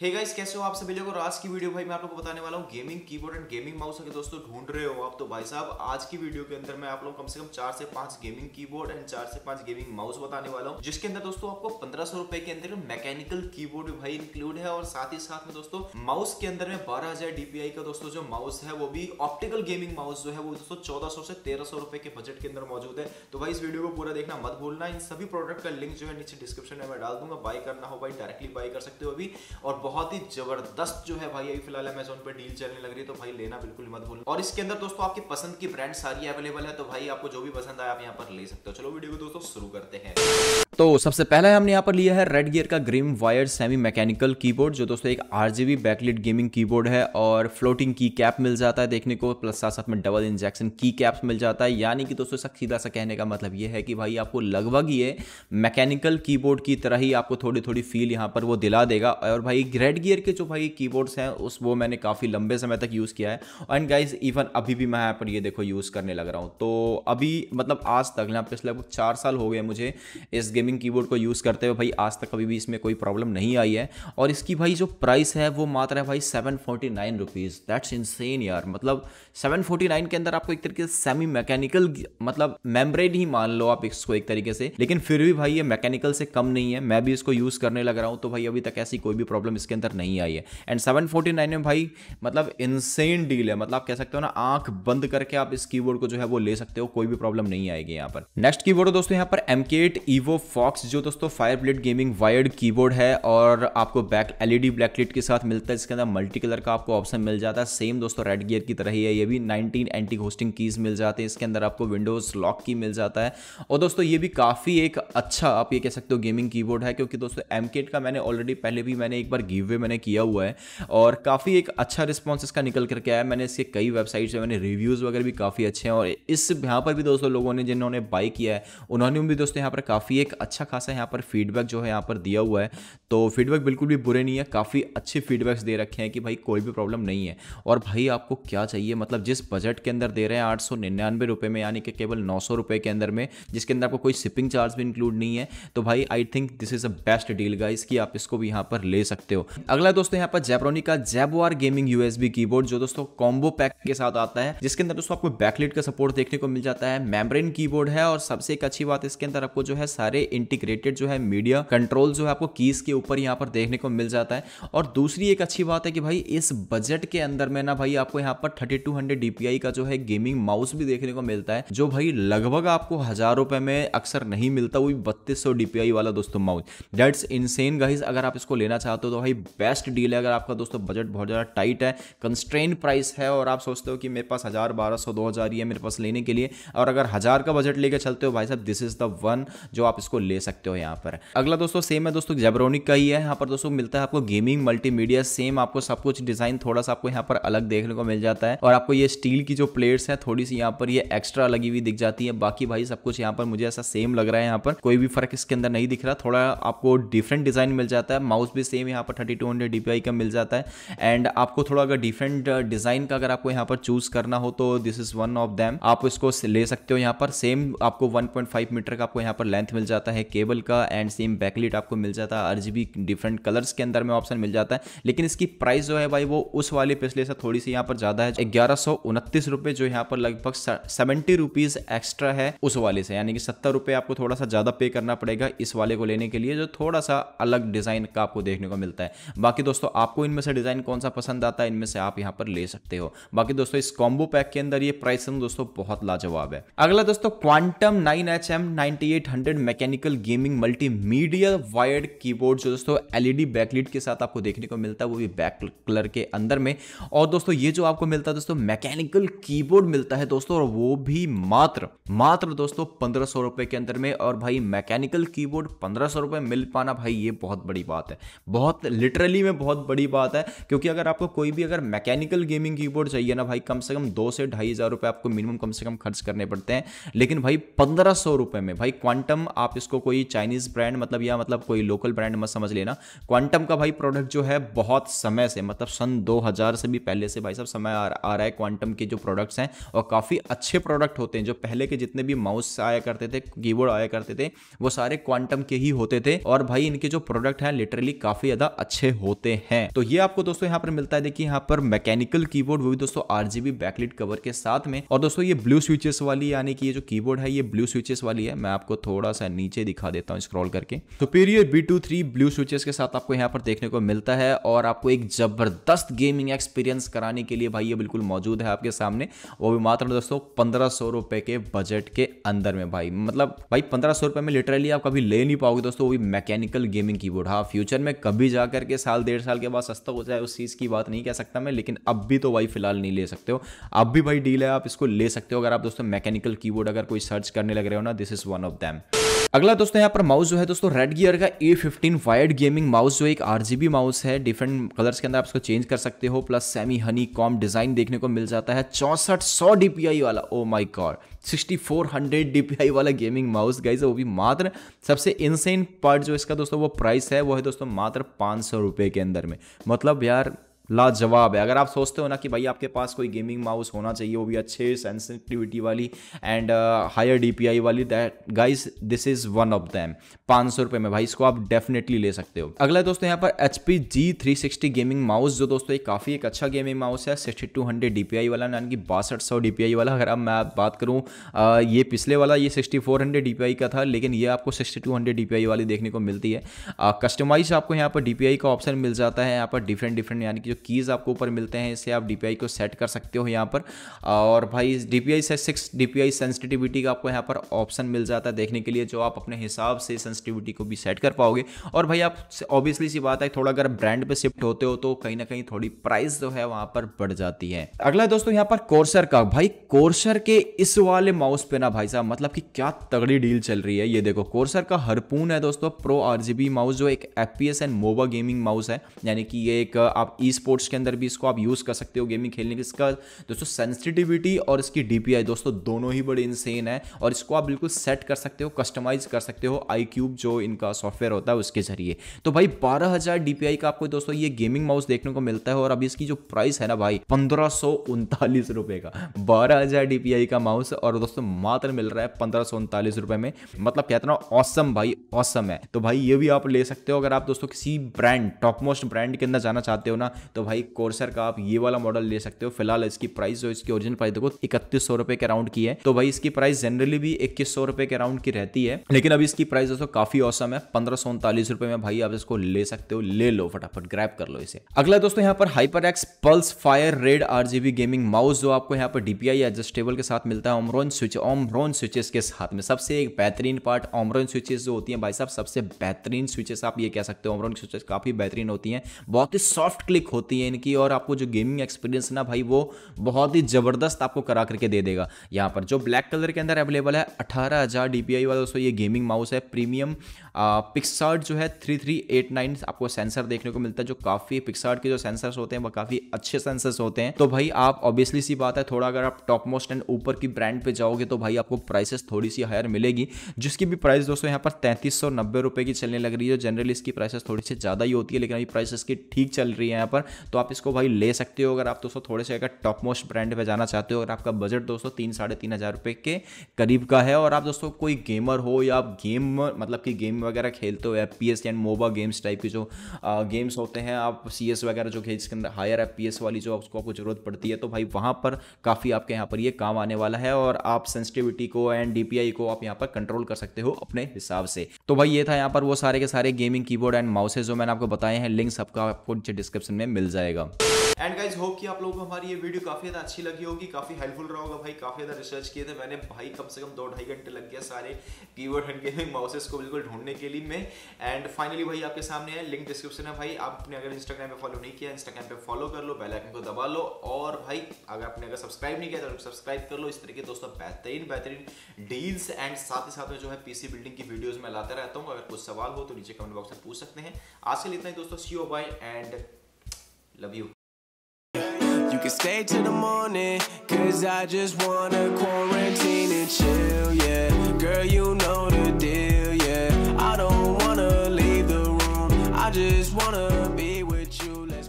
हे hey guys कैसे हो आप सभी लोगों आज की वीडियो भाई मैं आप लोगों को बताने वाला हूँ gaming keyboard and gaming mouse अगर दोस्तों ढूंढ रहे हो आप तो भाई साहब आज की वीडियो के अंदर मैं आप लोग कम से कम चार से पांच गेमिंग कीबोर्ड एंड चार से पांच गेमिंग माउस बताने वाला हूँ जिसके अंदर दोस्तों आपको पंद्रह सौ रुपए के अंदर मैकेनिकल की भाई इंक्लूड है और साथ ही साथ में दोस्तों माउस के अंदर में बारह हजार डीपीआई का दोस्तों जो माउस है वो भी ऑप्टिकल गेमिंग माउस जो है वो दोस्तों चौदह सौ से तेरह सौ रुपए के बजट के अंदर मौजूद है तो भाई इस वीडियो को पूरा देखना मत भूलना इन सभी प्रोडक्ट का लिंक जो है नीचे डिस्क्रिप्शन में डाल दूंगा बाय करना हो भाई डायरेक्टली बाय कर सकते हो अभी और बहुत ही जबरदस्त जो है भाई अभी फिलहाल अमेजोन पर डील चलने लग रही है तो भाई लेना बिल्कुल मत भूलना और इसके अंदर दोस्तों आपकी पसंद की ब्रांड सारी अवेलेबल है तो भाई आपको जो भी पसंद आए आप यहाँ पर ले सकते हो चलो वीडियो को दोस्तों शुरू करते हैं तो सबसे पहला हमने यहाँ पर लिया है रेड गियर का Grim wire semi mechanical keyboard जो दोस्तों एक R G backlit gaming keyboard है और फ्लोटिंग की कैप मिल जाता है देखने को प्लस साथ साथ में डबल इंजेक्शन की कैप्स मिल जाता है यानी कि दोस्तों इसका सीधा सा कहने का मतलब ये है कि भाई आपको लगभग ये मैकेनिकल कीबोर्ड की तरह ही आपको थोड़ी थोड़ी फील यहाँ पर वो दिला देगा और भाई रेड गियर के जो भाई कीबोर्ड्स हैं उस वो मैंने काफ़ी लंबे समय तक यूज़ किया है एंड गाइज इवन अभी भी मैं यहाँ पर ये देखो यूज़ करने लग रहा हूँ तो अभी मतलब आज तक यहाँ पिछले लगभग चार साल हो गए मुझे इस गेम गेमिंग कीबोर्ड को यूज़ करते हुए भाई आज तक कभी भी इसमें कोई प्रॉब्लम नहीं आई है और इसकी भाई जो प्राइस है वो मात्र है भाई seven forty nine rupees that's insane यार मतलब सेवन फोर्टी नाइन के अंदर आपको एक तरीके से सेमी मैकेनिकल मतलब मेम्ब्रेन ही मान लो आप इसको एक तरीके से लेकिन फिर भी भाई ये मैकेनिकल से कम नहीं है मैं भी इसको यूज़ करने लग रहा हूँ तो भाई अभी तक ऐसी कोई भी प्रॉब्लम इसके अंदर नहीं आई है एंड सेवन फोर्टी नाइन में भाई मतलब इनसेन डील है मतलब आप कह सकते हो ना आंख बंद करके आप इस कीबोर्ड को जो है वो ले सकते हो कोई भी प्रॉब्लम नहीं आएगी यहाँ पर नेक्स्ट कीबोर्ड दोस्तों यहाँ पर एम के एट ईवो फॉक्स जो दोस्तों fire blade gaming wired keyboard है और आपको बैक एलईडी ब्लैकलिट के साथ मिलता है इसके अंदर मल्टी कलर का आपको ऑप्शन मिल जाता है सेम दोस्तों रेड गियर की तरह ही है ये भी 19 एंटी होस्टिंग कीज मिल जाते हैं इसके अंदर आपको विंडोज लॉक की मिल जाता है और दोस्तों ये भी काफ़ी एक अच्छा आप ये कह सकते हो गेमिंग बोर्ड है क्योंकि दोस्तों एम का मैंने ऑलरेडी पहले भी मैंने एक बार गिव वे मैंने किया हुआ है और काफ़ी एक अच्छा रिस्पॉन्स इसका निकल करके आया मैंने इसके कई वेबसाइट से मैंने रिव्यूज़ वगैरह भी काफ़ी अच्छे हैं और इस यहाँ पर भी दोस्तों लोगों ने जिन्होंने बाई किया है उन्होंने भी दोस्तों यहाँ पर काफ़ी एक अच्छा खासा यहाँ पर फीडबैक जो है यहाँ पर दिया हुआ है तो फीडबैक बिल्कुल भी बुरे नहीं है काफ़ी अच्छे फीडबैक्स दे रखे हैं कि भाई कोई भी प्रॉब्लम नहीं है और भाई आपको क्या चाहिए मतलब जिस बजट के अंदर दे रहे हैं आठ सौ निन्यानवे रुपये में यानी कि केवल नौ सौ रुपये के अंदर में जिसके अंदर आपको कोई शिपिंग चार्ज भी इंक्लूड नहीं है तो भाई I think this is a best deal guys कि आप इसको भी यहाँ पर ले सकते हो अगला दोस्तों यहाँ पर जेब्रोनी का जेबवार गेमिंग यू कीबोर्ड जो दोस्तों कॉम्बो पैक के साथ आता है जिसके अंदर दोस्तों आपको बैकलेट का सपोर्ट देखने को मिल जाता है मेम्ब्रेन कीबोर्ड है और सबसे एक अच्छी बात इसके अंदर आपको जो है सारे इंटीग्रेटेड जो है मीडिया कंट्रोल जो है आपको कीज के ऊपर यहाँ पर देखने को मिल जाता है और दूसरी एक अच्छी बात है कि भाई इस बजट के अंदर में ना भाई आपको यहाँ पर थर्टी टू हंड्रेड का जो है गेमिंग माउस भी देखने को मिलता है जो भाई लगभग आपको हजार रुपए में अक्सर नहीं मिलता वो बत्तीस सौ डीपीआई वाला दोस्तों माउस डेट्स इनसेन गाइज अगर आप इसको लेना चाहते हो तो भाई बेस्ट डील है अगर आपका दोस्तों बजट बहुत ज़्यादा टाइट है कंस्ट्रेन प्राइस है और आप सोचते हो कि मेरे पास हज़ार बारह सौ दो हज़ार ही है मेरे पास लेने के लिए और अगर हज़ार का बजट लेकर चलते हो भाई साहब दिस इज़ द वन जो आप इसको ले सकते हो यहाँ पर अगला दोस्तों सेम है दोस्तों जेब्रोनिक का ही है यहाँ पर दोस्तों मिलता है आपको गेमिंग मल्टीमीडिया सेम आपको सब कुछ डिजाइन थोड़ा सा आपको यहाँ पर अलग देखने को मिल जाता है और आपको ये स्टील की जो प्लेट्स है थोड़ी सी यहाँ पर ये एक्स्ट्रा लगी हुई दिख जाती है बाकी भाई सब कुछ यहाँ पर मुझे ऐसा सेम लग रहा है यहाँ पर कोई भी फर्क इसके अंदर नहीं दिख रहा थोड़ा आपको डिफरेंट डिजाइन मिल जाता है माउस भी सेम यहाँ पर थर्टी टू हंड्रेड डीपीआई का मिल जाता है एंड आपको थोड़ा अगर डिफरेंट डिजाइन का अगर आपको यहाँ पर चूज करना हो तो this is one of them आप इसको ले सकते हो यहाँ पर सेम आपको वन मीटर का आपको यहाँ पर लेंथ मिल जाता है जाता है केबल का एंड सेम बैकलिट आपको मिल जाता है आरजीबी डिफरेंट कलर्स के अंदर में ऑप्शन मिल जाता है लेकिन इसकी प्राइस जो है भाई वो उस वाले पिछले से थोड़ी सी यहाँ पर ज़्यादा है ग्यारह जो यहाँ पर लगभग सेवेंटी रुपीज़ एक्स्ट्रा है उस वाले से यानी कि सत्तर आपको थोड़ा सा ज़्यादा पे करना पड़ेगा इस वाले को लेने के लिए जो थोड़ा सा अलग डिज़ाइन का आपको देखने को मिलता है बाकी दोस्तों आपको इनमें से डिज़ाइन कौन सा पसंद आता है इनमें से आप यहाँ पर ले सकते हो बाकी दोस्तों इस कॉम्बो पैक के अंदर ये प्राइस दोस्तों बहुत लाजवाब है अगला दोस्तों quantum nine H M ninety mechanical gaming multimedia wired keyboard जो दोस्तों एलईडी बैकलिट e के साथ आपको देखने को मिलता है वो भी बैक कलर के अंदर में और दोस्तों ये जो आपको मिलता है दोस्तों मैकेनिकल कीबोर्ड मिलता है दोस्तों और वो भी मात्र मात्र दोस्तों पंद्रह सौ रुपए के अंदर में और भाई मैकेनिकल कीबोर्ड पंद्रह सौ रुपए मिल पाना भाई ये बहुत बड़ी बात है बहुत लिटरली में बहुत बड़ी बात है क्योंकि अगर आपको कोई भी अगर मैकेनिकल गेमिंग कीबोर्ड चाहिए ना भाई कम से कम दो से ढाई हजार रुपए आपको मिनिमम कम से कम खर्च करने पड़ते हैं लेकिन भाई पंद्रह सौ रुपए में भाई क्वांटम आप इसको कोई चाइनीज़ ब्रांड मतलब या मतलब कोई लोकल ब्रांड मत समझ लेना क्वांटम का भाई प्रोडक्ट जो है बहुत समय से मतलब सन 2000 से भी पहले से भाई सब समय आ, आ रहा है क्वांटम के जो प्रोडक्ट्स हैं और काफ़ी अच्छे प्रोडक्ट होते हैं जो पहले के जितने भी माउस आया करते थे कीबोर्ड आया करते थे वो सारे क्वांटम के ही होते थे और भाई इनके जो प्रोडक्ट हैं लिटरली काफ़ी ज़्यादा अच्छे होते हैं तो ये आपको दोस्तों यहाँ पर मिलता है देखिए यहाँ पर मैकेनिकल कीबोर्ड वो भी दोस्तों आर बैकलिट कवर के साथ में और दोस्तों ये ब्लू स्विचेस वाली यानी कि ये जो कीबोर्ड है ये ब्लू स्विचेस वाली है मैं आपको थोड़ा सा नीचे नीचे दिखा देता हूँ स्क्रॉल करके superior B two three blue switches के साथ आपको यहाँ पर देखने को मिलता है और आपको एक जबरदस्त गेमिंग एक्सपीरियंस कराने के लिए भाई ये बिल्कुल मौजूद है आपके सामने वो भी मात्र दोस्तों पंद्रह रुपए के बजट के अंदर में भाई मतलब भाई पंद्रह रुपए में लिटरली आप कभी ले नहीं पाओगे दोस्तों वो भी mechanical gaming keyboard future में कभी जा करके साल डेढ़ साल के बाद सस्ता हो जाए उस चीज़ की बात नहीं कह सकता मैं लेकिन अब भी तो भाई फिलहाल नहीं ले सकते हो अब भी भाई डील है आप इसको ले सकते हो अगर आप दोस्तों मैकेनिकल कीबोर्ड अगर कोई सर्च करने लग रहे हो ना this is one of them अगला दोस्तों यहाँ पर माउस जो है दोस्तों रेड गियर का A fifteen wide gaming mouse जो एक आरजीबी माउस है डिफरेंट कलर्स के अंदर आप इसको चेंज कर सकते हो plus semi honeycomb design देखने को मिल जाता है चौसठ सौ डीपीआई वाला ओ माई गॉड 6400 डीपीआई वाला गेमिंग माउस गाइज वो भी मात्र सबसे इनसेन पार्ट जो इसका दोस्तों वो प्राइस है वो है दोस्तों मात्र पाँच सौ के अंदर में मतलब यार लाजवाब है अगर आप सोचते हो ना कि भाई आपके पास कोई गेमिंग माउस होना चाहिए वो भी अच्छे सेंसिटिविटी वाली एंड हायर डीपीआई वाली that guys this is one of them पाँच सौ रुपये में भाई इसको आप डेफिनेटली ले सकते हो अगला दोस्तों यहाँ पर H P G three sixty gaming mouse जो दोस्तों एक काफ़ी एक अच्छा गेमिंग माउस है sixty two hundred D P I वाला यानी कि बासठ सौ डी पी आई वाला अगर अब मैं बात करूँ uh, ये पिछले वाला ये sixty four hundred D P I का था लेकिन ये आपको sixty two hundred D P I वाली देखने को मिलती है कस्टमाइज uh, आपको यहाँ पर डी पी आई का ऑप्शन मिल जाता है यहाँ पर डिफरेंट डिफरेंट यानी कि जो कीज़ आपको ऊपर मिलते हैं इसे आप डी को सेट कर सकते हो यहाँ पर और भाई डी पी से सिक्स डी सेंसिटिविटी का आपको यहाँ पर ऑप्शन मिल जाता है देखने के लिए जो आप अपने हिसाब से सेंसिटिविटी को भी सेट कर पाओगे और भाई आप ऑब्वियसली सी बात है थोड़ा अगर ब्रांड पर शिफ्ट होते हो तो कहीं ना कहीं थोड़ी प्राइस जो है वहाँ पर बढ़ जाती है अगला दोस्तों यहाँ पर कोर्सर का भाई कोर्सर के इस वाले माउस पे ना भाई साहब मतलब कि क्या तगड़ी डील चल रही है ये देखो कोर्सर का हरपून है दोस्तों प्रो आरजीबी माउस जो एक FPS and MOBA gaming mouse है यानी कि ये एक आप ई स्पोर्ट्स के अंदर भी इसको आप यूज़ कर सकते हो गेमिंग खेलने की इसका दोस्तों सेंसिटिविटी और इसकी डी दोस्तों दोनों ही बड़े इंसेन है और इसको आप बिल्कुल सेट कर सकते हो कस्टमाइज कर सकते हो आई जो इनका सॉफ्टवेयर होता है उसके जरिए तो भाई बारह हजार डीपीआई का आपको दोस्तों ये गेमिंग माउस देखने को मिलता है और अभी इसकी जो प्राइस है ना भाई पंद्रह रुपए का बारह हजार डीपीआई का माउस और दोस्तों मात्र मिल रहा है पंद्रह रुपए में मतलब कहते ना ऑसम भाई ऑसम है तो भाई ये भी आप ले सकते हो अगर आप दोस्तों किसी ब्रांड टॉप मोस्ट ब्रांड के अंदर जाना चाहते हो ना तो भाई कोर्सर का आप ये वाला मॉडल ले सकते हो फिलहाल इसकी प्राइस जो इसकी ओरिजिनल प्राइस देखो इकतीस सौ रुपए के अराउंड की है तो भाई इसकी प्राइस जनरली भी इक्कीस सौ रुपए के अराउंड की रहती है लेकिन अभी इसकी प्राइस दोस्तों काफी औसम है पंद्रह सौ उनतालीस रुपए में भाई आप इसको ले सकते हो ले लो फटाफट ग्रैप कर लो इसे अगला दोस्तों यहाँ पर hyper X Pulsefire raid RGB gaming mouse जो आपको यहाँ पर डीपीआई एडजस्टेबल के साथ मिलता है ओमरोन स्विच ओमरोन स्विचेस के साथ में सबसे एक बेहतरीन पार्ट ओमरोन स्विचेस जो होती है भाई साहब सबसे बेहतरीन स्विचेस आप ये कह सकते हो ओमरोन स्विचेस काफी बेहतरीन होती है बहुत ही सॉफ्ट क्लिक होती होती है इनकी और आपको जो गेमिंग एक्सपीरियंस ना भाई वो बहुत ही ज़बरदस्त आपको करा करके दे देगा यहाँ पर जो ब्लैक कलर के अंदर अवेलेबल है अठारह हज़ार वाला दोस्तों ये गेमिंग माउस है प्रीमियम पिक्सार्ट जो है थ्री थ्री एट नाइन आपको सेंसर देखने को मिलता है जो काफ़ी पिक्सार्ट के जो सेंसर्स होते हैं वो काफ़ी अच्छे सेंसर्स होते हैं तो भाई आप ऑब्वियसली सी बात है थोड़ा अगर आप टॉप मोस्ट एंड ऊपर की ब्रांड पे जाओगे तो भाई आपको प्राइसेस थोड़ी सी हायर मिलेगी जिसकी भी प्राइस दोस्तों यहाँ पर तैंतीस सौ नब्बे रुपये की चलने लग रही है जनरली इसकी प्राइसेस थोड़ी सी ज़्यादा ही होती है लेकिन अभी प्राइसेस की ठीक चल रही है यहाँ पर तो आप इसको भाई ले सकते हो अगर आप दोस्तों थोड़े से अगर टॉप मोस्ट ब्रांड पर जाना चाहते हो अगर आपका बजट दोस्तों तीन साढ़े तीन हज़ार रुपये के करीब का है और आप दोस्तों कोई गेमर हो या आप गेम मतलब कि गेम वगैरह खेलते हो F P S and MOBA games type के जो गेम्स होते हैं आप सी एस वगैरह जो खेल जिसके अंदर हायर एफ पी एस वाली जो उसको आपको जरूरत पड़ती है तो भाई वहाँ पर काफ़ी आपके यहाँ पर ये काम आने वाला है और आप सेंसिटिविटी को एंड डी पी आई को आप यहाँ पर कंट्रोल कर सकते हो अपने हिसाब से तो भाई ये था यहाँ पर वो सारे के सारे गेमिंग कीबोर्ड एंड माउसेज जो मैंने आपको बताए हैं लिंक्स आपका आपको नीचे डिस्क्रिप्शन में मिल जाएगा एंड गाइज होप कि आप लोगों को हमारी ये वीडियो काफी ज्यादा अच्छी लगी होगी काफी हेल्पफुल रहा होगा भाई काफी ज्यादा रिसर्च किए थे मैंने भाई कम से कम दो ढाई घंटे लग गया सारे कीवर्ड हंड गेमिंग माउसेस को बिल्कुल ढूंढने के लिए मैं एंड फाइनली भाई आपके सामने है लिंक डिस्क्रिप्शन है भाई आपने अगर इंस्टाग्राम पे फॉलो नहीं किया इंस्टाग्राम पे फॉलो कर लो बेलाइकन को दबा लो और भाई अगर आपने अगर सब्सक्राइब नहीं किया तो सब्सक्राइब कर लो इस तरीके दोस्तों बेहतरीन बेहतरीन डील्स एंड साथ ही साथ में जो है पीसी बिल्डिंग की वीडियोज में लाता रहता हूँ अगर कुछ सवाल हो तो नीचे कमेंट बॉक्स में पूछ सकते हैं आज के लिए इतना ही दोस्तों see you bye and love you You can stay till the morning, cause I just wanna quarantine and chill, yeah. Girl, you know the deal, yeah. I don't wanna leave the room, I just wanna.